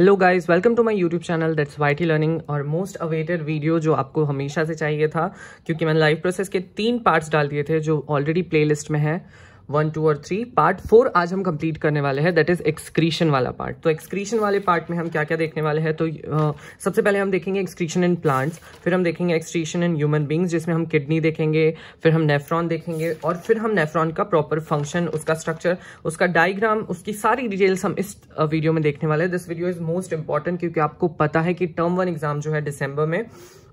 Hello guys welcome to my YouTube channel that's YT learning और most awaited video जो आपको हमेशा से चाहिए था क्योंकि मैंने लाइव प्रोसेस के तीन पार्ट्स डाल दिए थे जो ऑलरेडी प्लेलिस्ट में है वन टू और थ्री पार्ट फोर आज हम कंप्लीट करने वाले हैं दैट इज एक्सक्रीशन वाला पार्ट तो एक्सक्रीशन वाले पार्ट में हम क्या क्या देखने वाले हैं तो सबसे पहले हम देखेंगे एक्सक्रीशन इन प्लांट्स फिर हम देखेंगे एक्सक्रीशन इन ह्यूमन बींग्स जिसमें हम किडनी देखेंगे फिर हम नेफ्रॉन देखेंगे और फिर हम नेफ्रॉन का प्रॉपर फंक्शन उसका स्ट्रक्चर उसका डायग्राम उसकी सारी डिटेल्स हम इस वीडियो में देखने वाले हैं this video is most important क्योंकि आपको पता है कि टर्म वन एग्जाम जो है डिसम्बर में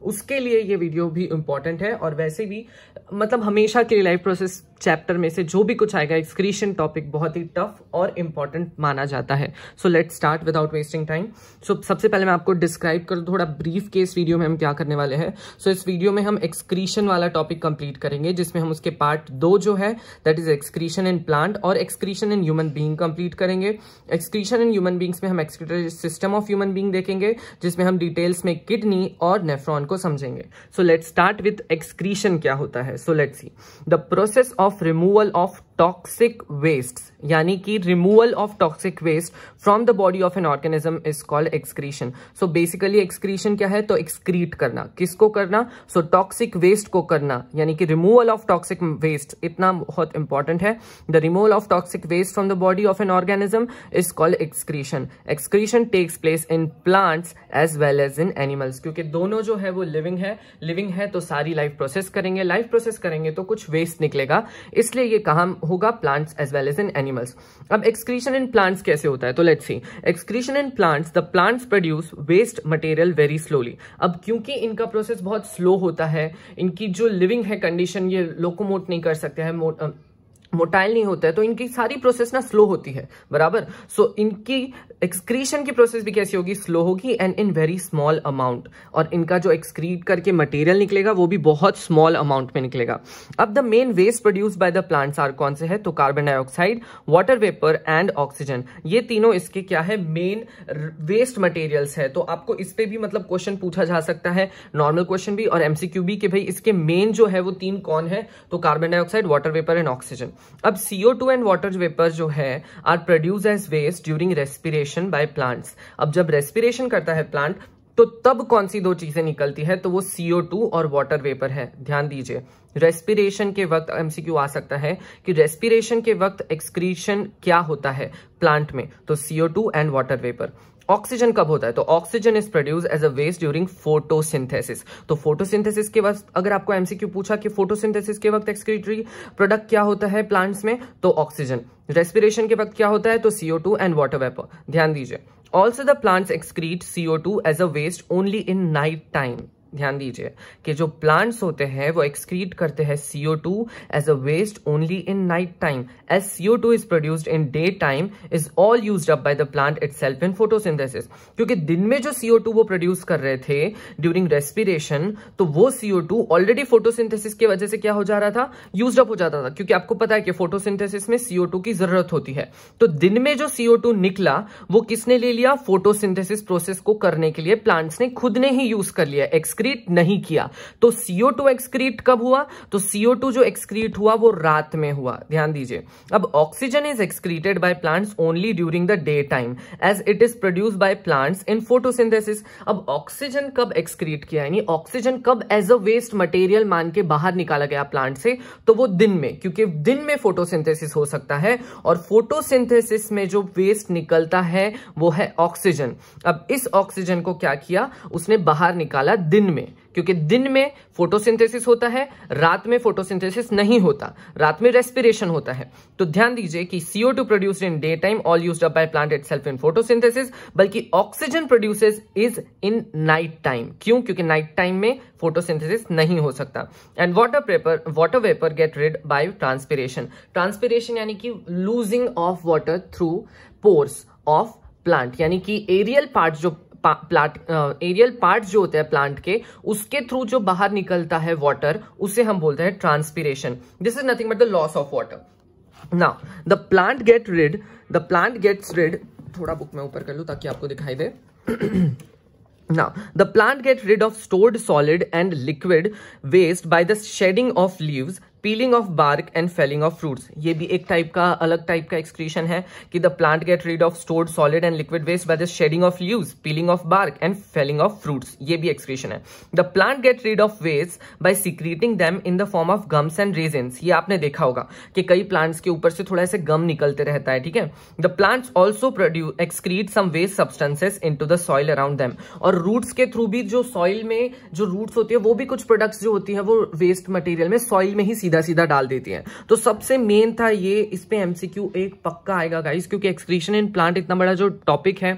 उसके लिए ये वीडियो भी इंपॉर्टेंट है और वैसे भी मतलब हमेशा के लाइफ प्रोसेस चैप्टर में से जो भी कुछ आएगा एक्सक्रीशन टॉपिक बहुत ही टफ और इम्पॉर्टेंट माना जाता है so let start without wasting time so सबसे पहले मैं आपको डिस्क्राइब कर थोड़ा ब्रीफ के इस वीडियो में हम क्या करने वाले हैं सो so, इस वीडियो में हम एक्सक्रीशन वाला टॉपिक कंप्लीट करेंगे जिसमें हम उसके पार्ट दो जो है that is excretion in plant और excretion in human being complete करेंगे एक्सक्रीशन इन ह्यूमन बींग्स में हम excretory system of human being देखेंगे जिसमें हम डिटेल्स में किडनी और नेफ्रॉन को समझेंगे so let start with excretion क्या होता है so let see the process of removal of toxic waste यानी कि removal of toxic waste from the body of an organism is called excretion so basically excretion क्या है तो excrete करना किसको करना सो टॉक्सिक वेस्ट को करना यानी कि रिमूवल ऑफ टॉक्सिक वेस्ट इतना बहुत इंपॉर्टेंट है the removal of toxic waste from the body of an organism is called excretion excretion takes place in plants as well as in animals क्योंकि दोनों जो है वो लिविंग है लिविंग है तो सारी लाइफ प्रोसेस करेंगे लाइफ प्रोसेस करेंगे तो कुछ वेस्ट निकलेगा इसलिए ये काम होगा plants as well as in animals अब एक्सक्रीशन इन प्लांट्स कैसे होता है तो let's see excretion in plants the plants produce waste material very slowly अब क्योंकि इनका प्रोसेस बहुत स्लो होता है इनकी जो लिविंग है कंडीशन ये लोकोमोट नहीं कर सकते हैं मोटाइल नहीं होता है तो इनकी सारी प्रोसेस ना स्लो होती है बराबर सो so, इनकी एक्सक्रीशन की प्रोसेस भी कैसी होगी स्लो होगी and in very small amount और इनका जो एक्सक्रीट करके मटेरियल निकलेगा वो भी बहुत स्मॉल अमाउंट में निकलेगा अब the main waste produce by the plants are कौन से है तो carbon dioxide water vapour and oxygen ये तीनों इसके क्या है मेन वेस्ट मटेरियल्स है तो आपको इस पर भी मतलब क्वेश्चन पूछा जा सकता है नॉर्मल क्वेश्चन भी और एमसीक्यू भी कि भाई इसके मेन जो है वो तीन कौन है तो carbon dioxide water vapour and oxygen अब CO two and water vapour जो है are produce as waste during respiration by plants अब जब रेस्पिरेशन करता है प्लांट तो तब कौन सी दो चीजें निकलती है तो वो सीओ टू और वाटर वेपर है ध्यान दीजिए रेस्पिरेशन के वक्त एमसीक्यू आ सकता है कि रेस्पिरेशन के वक्त एक्सक्रीशन क्या होता है प्लांट में तो CO two and water vapour oxygen कब होता है तो oxygen is produce as a waste during photosynthesis तो फोटोसिंथेसिस के वक्त अगर आपको एमसीक्यू पूछा कि फोटोसिंथेसिस के वक्त एक्सक्रीटरी प्रोडक्ट क्या होता है प्लांट्स में तो ऑक्सीजन रेस्पिरेशन के वक्त क्या होता है तो CO two and water vapour ध्यान दीजिए also the plants excrete CO two as a waste only in night time ध्यान दीजिए कि जो प्लांट्स होते हैं वो एक्सक्रीट करते हैं CO two as a waste only in night time as CO two is produced in day time is all use up by the plant itself in photosynthesis क्योंकि दिन में जो सीओ टू वो produce कर रहे थे during respiration तो वो सीओ टू ऑलरेडी फोटोसिंथेसिस की वजह से क्या हो जा रहा था यूज अप हो जाता था क्योंकि आपको पता है कि फोटोसिंथेसिस में सीओ टू की जरूरत होती है तो दिन में जो सीओ टू निकला वो किसने ले लिया फोटोसिंथेसिस प्रोसेस को करने के लिए प्लांट्स ने खुद ने ही यूज कर लिया एक्स एक्सक्रीट नहीं किया तो सीओ टू एक्सक्रीट कब हुआ तो सीओ टू जो एक्सक्रीट हुआ वो रात में हुआ ध्यान दीजिए अब oxygen is excreted by plants only during the day time as it is produce by plants in photosynthesis अब ऑक्सीजन कब एक्सक्रीट किया यानी ऑक्सीजन कब एज अ वेस्ट मटेरियल मान के बाहर निकाला गया प्लांट से तो वो दिन में क्योंकि दिन में फोटोसिंथेसिस हो सकता है और फोटोसिंथेसिस में जो वेस्ट निकलता है वो है ऑक्सीजन अब इस ऑक्सीजन को क्या किया उसने बाहर निकाला दिन में क्योंकि दिन में फोटोसिंथेसिस होता है रात में फोटोसिंथेसिस नहीं होता रात में रेस्पिरेशन होता है तो ध्यान दीजिए कि CO2 two produce in day time all use up by plant itself in photosynthesis बल्कि oxygen produces is in night time क्यों क्योंकि नाइट टाइम में फोटोसिंथेसिस नहीं हो सकता and water paper water vapour get rid by transpiration transpiration यानी कि losing of water through pores of plant यानी कि एरियल पार्ट जो प्लांट एरियल पार्ट जो होते हैं प्लांट के उसके थ्रू जो बाहर निकलता है वॉटर उसे हम बोलते हैं transpiration this is nothing but the loss of water ना the plant get rid the plant gets rid थोड़ा बुक में ऊपर कर लू ताकि आपको दिखाई दे ना the plant get rid of stored solid and liquid waste by the shedding of leaves peeling of bark and falling of fruits ये भी एक टाइप का अलग टाइप का एक्सक्रीशन है कि the plant get rid of stored solid and liquid waste by the shedding of leaves peeling of bark and falling of fruits ये भी एक्सक्रीशन है the plant get rid of waste by secreting them in the form of gums and resins ये आपने देखा होगा कि कई plants के ऊपर से थोड़ा ऐसे गम निकलते रहता है ठीक है the plants also produce excrete some waste substances into the soil around them और रूट्स के थ्रू भी जो सॉइल में जो रूट्स होती है वो भी कुछ प्रोडक्ट्स जो होती है वो वेस्ट मटेरियल में सॉइल में ही सीधा सीधा डाल देती हैं तो सबसे मेन था ये इस पे एमसीक्यू एक पक्का आएगा गाइस क्योंकि एक्सक्रीशन इन प्लांट इतना बड़ा जो टॉपिक है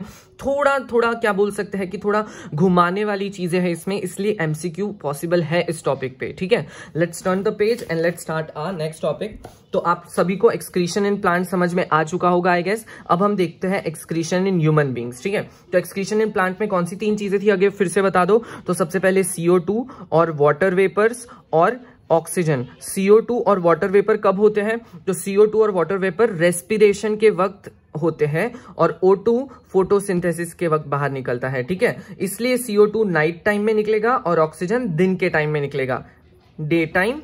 थोड़ा थोड़ा क्या बोल सकते हैं कि थोड़ा घुमाने वाली चीजें हैं इसमें इसलिए एमसीक्यू पॉसिबल है इस टॉपिक पे ठीक है let's turn the page and let's start our next topic तो आप सभी को एक्सक्रीशन इन प्लांट समझ में आ चुका होगा आई गेस अब हम देखते हैं एक्सक्रीशन इन ह्यूमन बींग्स ठीक है तो एक्सक्रीशन इन प्लांट में कौन सी तीन चीजें थी अगर फिर से बता दो तो सबसे पहले सीओ और वॉटर वेपर्स और ऑक्सीजन CO2 और वाटर वेपर कब होते हैं तो CO2 और वाटर वेपर रेस्पिरेशन के वक्त होते हैं और O2 फोटोसिंथेसिस के वक्त बाहर निकलता है ठीक है इसलिए CO2 नाइट टाइम में निकलेगा और ऑक्सीजन दिन के टाइम में निकलेगा डे टाइम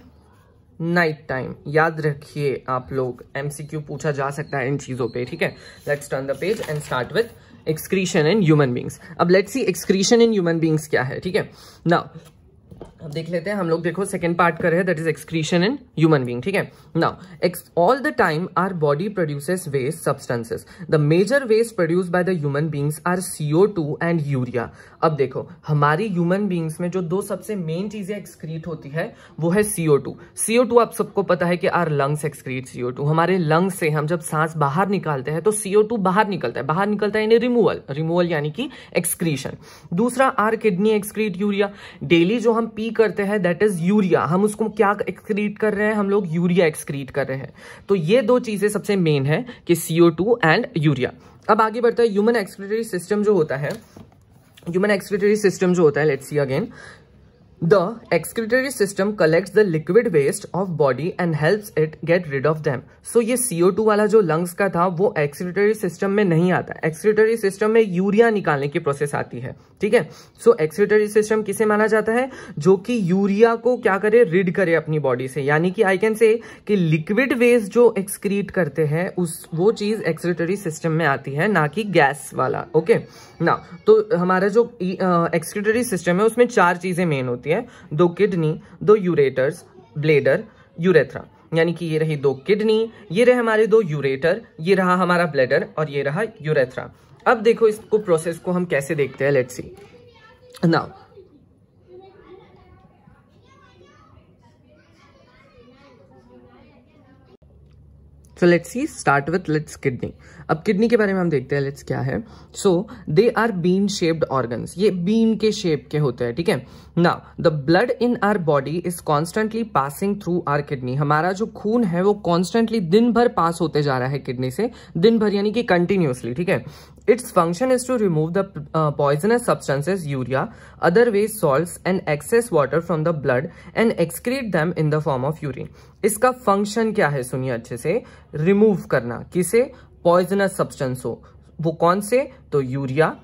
नाइट टाइम याद रखिए आप लोग एमसीक्यू पूछा जा सकता है इन चीज़ों पे ठीक है let's turn the page and start with excretion in human beings अब let's see excretion in human beings क्या है ठीक है ना अब देख लेते हैं हम लोग देखो सेकेंड पार्ट कर रहे हैं that is excretion in human being ठीक है now all the time our body produces waste substances the major waste produce by the human beings are CO two and urea अब देखो हमारी ह्यूमन बींग्स में जो दो सबसे मेन चीज़ें एक्सक्रीट होती है वो है सीओ टू सीओ टू आप सबको पता है कि our lungs excrete CO two हमारे लंग्स से हम जब सांस बाहर निकालते हैं तो सीओ टू बाहर निकलता है बाहर निकलता है रिमूवल रिमूवल यानी कि एक्सक्रीशन दूसरा our kidney excrete urea daily जो हम पी करते हैं दैट इज यूरिया हम उसको क्या एक्सक्रीट कर रहे हैं हम लोग यूरिया एक्सक्रीट कर रहे हैं तो ये दो चीज़ें सबसे मेन है कि सीओ टू एंड यूरिया अब आगे बढ़ता है ह्यूमन एक्सक्रीटरी सिस्टम जो होता है ह्यूमन एक्सक्रेटरी सिस्टम जो होता है let's see again The excretory system collects the liquid waste of body and helps it get rid of them. So ये टू वाला जो लंग्स का था वो एक्सक्रिटरी सिस्टम में नहीं आता एक्सक्रिटरी सिस्टम में यूरिया निकालने की प्रोसेस आती है ठीक है सो एक्सक्रिटरी सिस्टम किसे माना जाता है जो कि यूरिया को क्या करे रिड करे अपनी बॉडी से यानी कि I can say liquid waste जो एक्सक्रीट करते हैं उस वो चीज एक्सक्रिटरी सिस्टम में आती है ना कि गैस वाला ओके ना तो हमारा जो एक्सक्रिटरी सिस्टम है उसमें चार चीजें मेन होती होती है दो किडनी दो यूरेटर्स ब्लेडर यूरेथ्रा यानी कि ये रही दो किडनी ये रहे हमारे दो यूरेटर ये रहा हमारा ब्लेडर और ये रहा यूरेथ्रा अब देखो इसको प्रोसेस को हम कैसे देखते हैं let see now So let's see, start with let's kidney. अब किडनी के बारे में हम देखते हैं लेट्स क्या है so they are bean shaped organs ये बीन के शेप के होते हैं ठीक है ना the blood in our body is constantly passing through our kidney हमारा जो खून है वो कॉन्स्टेंटली दिन भर पास होते जा रहा है किडनी से दिन भर यानी कि कंटिन्यूसली ठीक है its function is to remove the poisonous substances urea other waste salt and excess water from the blood and excrete them in the form of urine इसका फंक्शन क्या है सुनिए अच्छे से रिमूव करना किसे पॉइजनस सब्सटेंस हो वो कौन से तो urea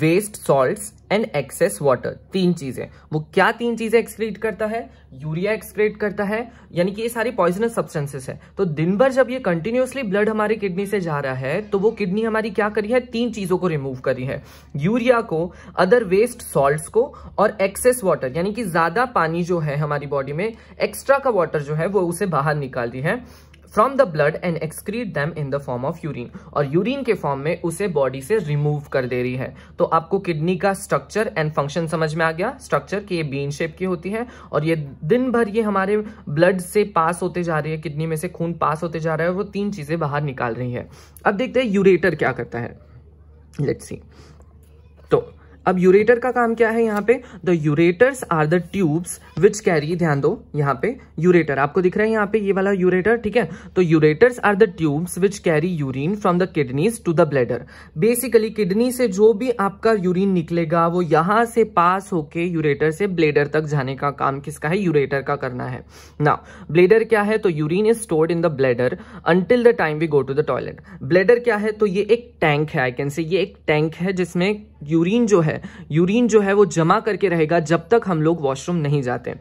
waste salts and excess water तीन चीज़ें वो क्या तीन चीज़ें एक्सक्रीट करता है यूरिया एक्सक्रीट करता है यानी कि ये सारी पॉइजनस सब्सटेंसेस है तो दिन भर जब ये कंटिन्यूसली ब्लड हमारी किडनी से जा रहा है तो वो किडनी हमारी क्या करी है तीन चीज़ों को रिमूव करी है यूरिया को अदर वेस्ट सॉल्ट को और एक्सेस वाटर यानी कि ज़्यादा पानी जो है हमारी बॉडी में एक्स्ट्रा का वाटर जो है वो उसे बाहर निकाल रही है from the blood and excrete them in the form of urine और यूरिन के फॉर्म में उसे बॉडी से रिमूव कर दे रही है तो आपको किडनी का स्ट्रक्चर एंड फंक्शन समझ में आ गया स्ट्रक्चर की ये बीन शेप की होती है और ये दिन भर ये हमारे ब्लड से पास होते जा रही है किडनी में से खून पास होते जा रहा है वो तीन चीज़ें बाहर निकाल रही है अब देखते हैं यूरेटर क्या करता है लेट्स सी तो अब यूरेटर का काम क्या है यहाँ पे the ureters are the tubes which carry ध्यान दो यहाँ पे यूरेटर आपको दिख रहा है यहाँ पे ये वाला यूरेटर ठीक है तो ureters are the tubes which carry urine from the kidneys to the bladder basically kidney से जो भी आपका यूरिन निकलेगा वो यहां से पास होके यूरेटर से ब्लेडर तक जाने का काम किसका है यूरेटर का करना है ना ब्लेडर क्या है तो urine is stored in the bladder until the time we go to the toilet bladder क्या है तो ये एक टैंक है आई कैन से ये एक टैंक है जिसमें यूरिन जो है है यूरिन जो है वो जमा करके रहेगा जब तक हम लोग वॉशरूम नहीं जाते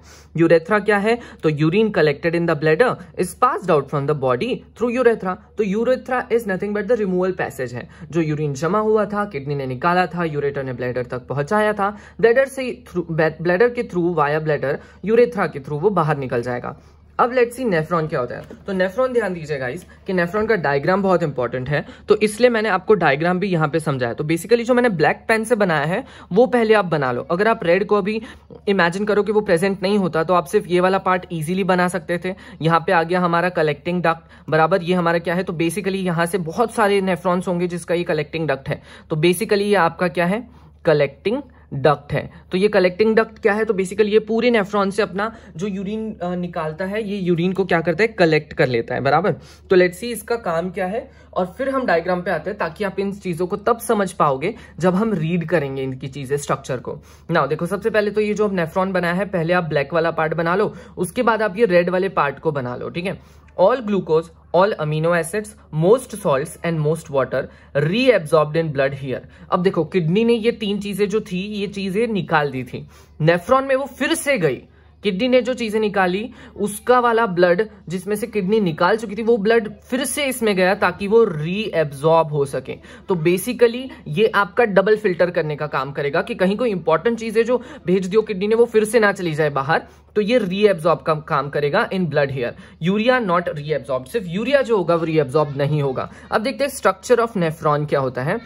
यूरेथ्रा क्या है तो urine collected in the bladder is pass out from the body through urethra तो urethra is nothing but the removal passage है जो यूरिन जमा हुआ था किडनी ने निकाला था यूरेटर ने ब्लेडर तक पहुंचाया था ब्लेडर से ब्लेडर के थ्रू वाया ब्लेडर यूरेथ्रा के थ्रू वो बाहर निकल जाएगा अब लेट्स सी नेफ्रॉन क्या होता है तो नेफ्रॉन ध्यान दीजिए गाइस कि नेफ्रॉन का डायग्राम बहुत इंपॉर्टेंट है तो इसलिए मैंने आपको डायग्राम भी यहाँ पे समझाया तो बेसिकली जो मैंने ब्लैक पेन से बनाया है वो पहले आप बना लो अगर आप रेड को अभी इमेजिन करो कि वो प्रेजेंट नहीं होता तो आप सिर्फ ये वाला पार्ट ईजिली बना सकते थे यहाँ पे आ गया हमारा कलेक्टिंग डक्ट बराबर ये हमारा क्या है तो बेसिकली यहाँ से बहुत सारे नेफ्रॉन्स होंगे जिसका ये कलेक्टिंग डक्ट है तो बेसिकली ये आपका क्या है कलेक्टिंग डक्ट है तो ये कलेक्टिंग डक्ट क्या है तो बेसिकली ये पूरे नेफ्रॉन से अपना जो यूरिन निकालता है ये यूरिन को क्या करता है कलेक्ट कर लेता है बराबर तो लेट्स सी इसका काम क्या है और फिर हम डायग्राम पे आते हैं ताकि आप इन चीज़ों को तब समझ पाओगे जब हम रीड करेंगे इनकी चीज़ें स्ट्रक्चर को ना देखो सबसे पहले तो ये जो नेफ्रॉन बनाया है पहले आप ब्लैक वाला पार्ट बना लो उसके बाद आप ये रेड वाले पार्ट को बना लो ठीक है all glucose, all amino acids, most salts and most water reabsorbed in blood here. अब देखो किडनी ने ये तीन चीजें जो थी ये चीजें निकाल दी थी नेफ्रॉन में वो फिर से गई किडनी ने जो चीजें निकाली उसका वाला ब्लड जिसमें से किडनी निकाल चुकी थी वो ब्लड फिर से इसमें गया ताकि वो रीएब्जॉर्ब हो सके तो बेसिकली ये आपका डबल फिल्टर करने का काम करेगा कि कहीं कोई इंपॉर्टेंट चीजें जो भेज दियो किडनी ने वो फिर से ना चली जाए बाहर तो ये रीएब्जॉर्ब का काम करेगा in blood here urea not reabsorb सिर्फ यूरिया जो होगा वो रीएब्जॉर्ब नहीं होगा अब देखते हैं स्ट्रक्चर ऑफ नेफ्रॉन क्या होता है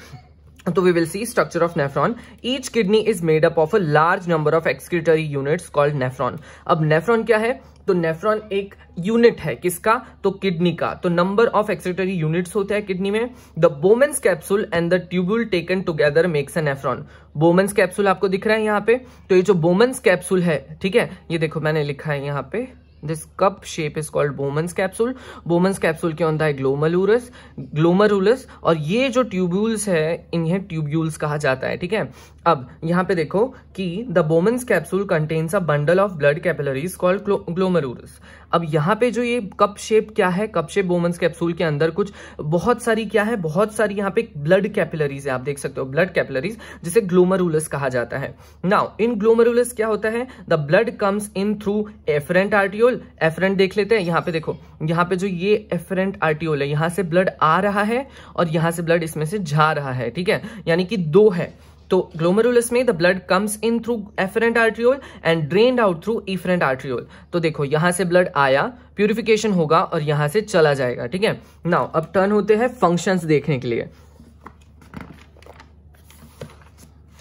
तो we will see structure of nephron each kidney is made up of a large number of excretory units called nephron अब नेफ्रॉन क्या है तो नेफ्रॉन एक यूनिट है किसका तो किडनी का तो नंबर ऑफ एक्सेटरी यूनिट्स होते हैं किडनी में the Bowman's capsule and the tubule taken together makes a nephron Bowman's capsule आपको दिख रहा है यहाँ पे तो ये जो बोमेंस कैप्सूल है ठीक है ये देखो मैंने लिखा है यहाँ पे this cup shape is called Bowman's capsule Bowman's capsule क्या होता है ग्लोमलूरस ग्लोमरूलस और ये जो ट्यूब्यूल्स है इन्हें ट्यूब्यूल्स कहा जाता है ठीक है अब यहाँ पे देखो कि the Bowman's capsule contains a bundle of blood capillaries called glomerulus अब यहाँ पे जो ये कप शेप क्या है कप शेप बोमेंस कैप्सूल के अंदर कुछ बहुत सारी क्या है बहुत सारी यहाँ पे ब्लड कैपिलरीज है आप देख सकते हो ब्लड कैपिलरीज जिसे ग्लोमरूलस कहा जाता है नाउ इन ग्लोमरूलस क्या होता है the blood comes in through afferent arteriole afferent देख लेते हैं यहाँ पे देखो यहाँ पे जो ये एफरेंट आर्टियोल है यहाँ से ब्लड आ रहा है और यहाँ से ब्लड इसमें से जा रहा है ठीक है यानी कि दो है तो ग्लोमेरुलस में the blood comes in through afferent arteriole and drain out through efferent arteriole तो देखो यहां से ब्लड आया प्यूरिफिकेशन होगा और यहां से चला जाएगा ठीक है नाउ अब टर्न होते हैं फंक्शंस देखने के लिए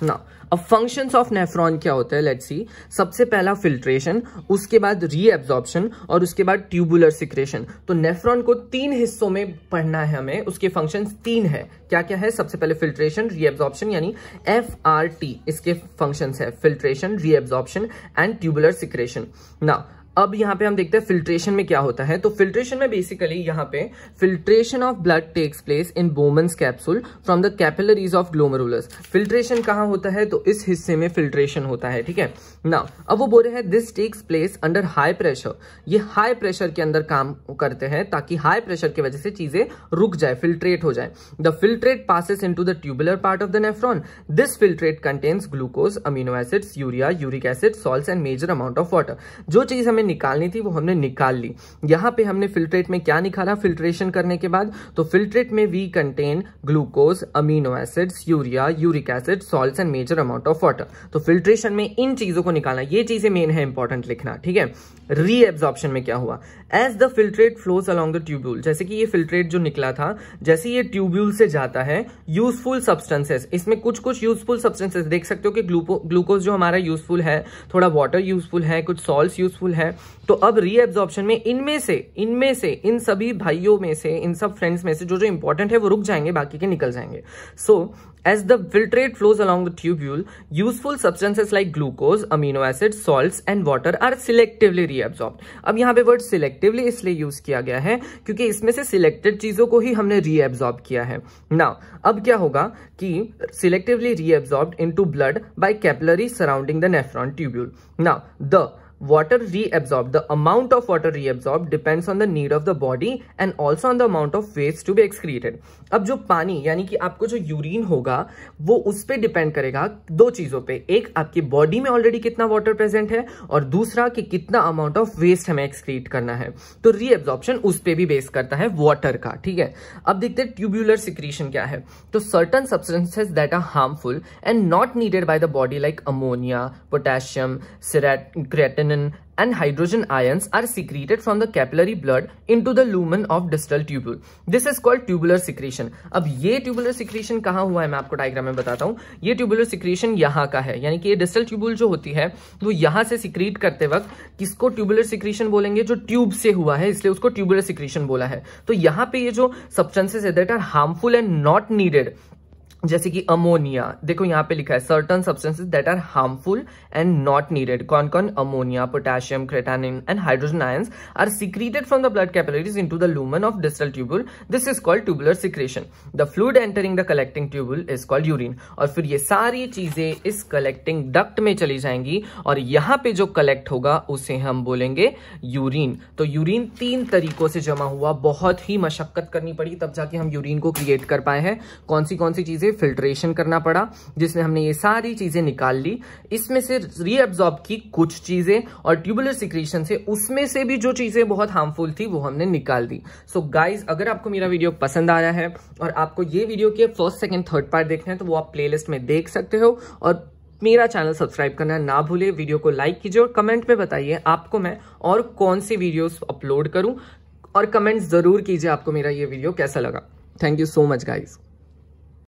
नाउ अब फंक्शंस ऑफ नेफ्रॉन क्या होता है लेट्स सी सबसे पहला फिल्ट्रेशन उसके बाद रीएब्जॉर्प्शन और उसके बाद ट्यूबुलर सिक्रेशन तो नेफ्रॉन को तीन हिस्सों में पढ़ना है हमें उसके फंक्शंस तीन है क्या क्या है सबसे पहले फिल्ट्रेशन रीएब्जॉर्प्शन यानी एफ आर टी इसके फंक्शंस है filtration reabsorption and tubular secretion ना अब यहाँ पे हम देखते हैं फिल्ट्रेशन में क्या होता है तो फिल्ट्रेशन में बेसिकली यहाँ पे filtration of blood takes place in Bowman's capsule from the capillaries of glomerulus filtration कहाँ होता है तो इस हिस्से में फिल्ट्रेशन होता है ठीक है ना अब वो बोल रहे हैं this takes place under high pressure ये हाई प्रेशर के अंदर काम करते हैं ताकि हाई प्रेशर की वजह से चीजें रुक जाए फिल्ट्रेट हो जाए the filtrate passes in the tubular part of the nephron this filtrate contains glucose amino acids urea uric acid salt and major amount of water जो चीज हमें हमें निकालनी थी वो हमने निकाल ली यहाँ पे हमने फिल्ट्रेट में क्या निकाला फिल्ट्रेशन करने के बाद तो फिल्ट्रेट में we contain glucose amino acids urea uric acid salt and major amount of water तो फिल्ट्रेशन में इन चीजों को निकालना ये चीजें मेन है इंपॉर्टेंट लिखना ठीक है रीएब्जॉर्प्शन में क्या हुआ as the filtrate flows along the tubule जैसे कि ये फिल्ट्रेट जो निकला था जैसे ये ट्यूब्यूल से जाता है यूजफुल सब्सटेंसेस इसमें कुछ कुछ यूजफुल सब्सटेंसेस देख सकते हो कि ग्लूकोज जो हमारा यूजफुल है थोड़ा वाटर यूजफुल है कुछ सॉल्ट यूजफुल है है तो अब रीअब्जॉर्प्शन में इनमें से इनमें से इन सभी भाइयों में से इन सब फ्रेंड्स में से जो जो इंपॉर्टेंट है वो रुक जाएंगे बाकी के निकल जाएंगे so as the filtrate flows along the tubule useful substances like glucose amino acid salt and water are selectively reabsorb अब यहाँ पे वर्ड सिलेक्टिवली इसलिए यूज किया गया है क्योंकि इसमें से सिलेक्टेड चीजों को ही हमने रीअब्जॉर्ब किया है ना अब क्या होगा कि selectively reabsorb into blood by capillary surrounding the nephron tubule ना the water reabsorbed, the amount of water reabsorbed depends on the need of the body and also on the amount of waste to be excreted. अब जो पानी यानी कि आपको जो urine होगा वो उस पर डिपेंड करेगा दो चीज़ों पे एक आपकी बॉडी में ऑलरेडी कितना वाटर प्रेजेंट है और दूसरा कि कितना अमाउंट ऑफ वेस्ट हमें एक्सक्रीट करना है तो रीएब्जॉर्प्शन उस पर भी बेस करता है वाटर का ठीक है अब देखते हैं ट्यूब्यूलर सिक्रीशन क्या है तो certain substances that are harmful and not needed by the body like ammonia potassium creatinine and hydrogen ions are secreted from the capillary blood into the lumen of distal tubule. This is called tubular secretion. अब ये tubular secretion कहाँ हुआ है मैं आपको diagram में बताता हूँ ये tubular secretion यहाँ का है यानी कि ये distal tubule जो होती है वो यहाँ से secrete करते वक्त किसको tubular secretion बोलेंगे जो tube से हुआ है इसलिए उसको tubular secretion बोला है तो यहाँ पे ये जो substances है that are harmful and not needed जैसे कि अमोनिया देखो यहाँ पे लिखा है certain substances that are harmful and not needed कौन कौन ammonia potassium creatinine and hydrogen ions are secreted from the blood capillaries into the lumen of distal tubule this is called tubular secretion the fluid entering the collecting tubule is called urine और फिर ये सारी चीजें इस collecting duct में चली जाएंगी और यहां पर जो कलेक्ट होगा उसे हम बोलेंगे यूरिन तो यूरिन तीन तरीकों से जमा हुआ बहुत ही मशक्कत करनी पड़ी तब जाके हम यूरिन को क्रिएट कर पाए हैं कौन सी कौन सी चीजें फिल्ट्रेशन करना पड़ा जिसमें हमने ये सारी चीजें निकाल ली इसमें से रीअब्जॉर्ब की कुछ चीजें और ट्यूबुलर सिक्रीशन से उसमें से भी जो चीजें बहुत हार्मफुल थी वो हमने निकाल दी सो so गाइज अगर आपको मेरा वीडियो पसंद आया है और आपको ये वीडियो के फर्स्ट सेकेंड थर्ड पार्ट देखना है तो वो आप प्लेलिस्ट में देख सकते हो और मेरा चैनल सब्सक्राइब करना ना भूले वीडियो को लाइक कीजिए और कमेंट में बताइए आपको मैं और कौन सी वीडियोस अपलोड करूं और कमेंट ज़रूर कीजिए आपको मेरा ये वीडियो कैसा लगा thank you so much guys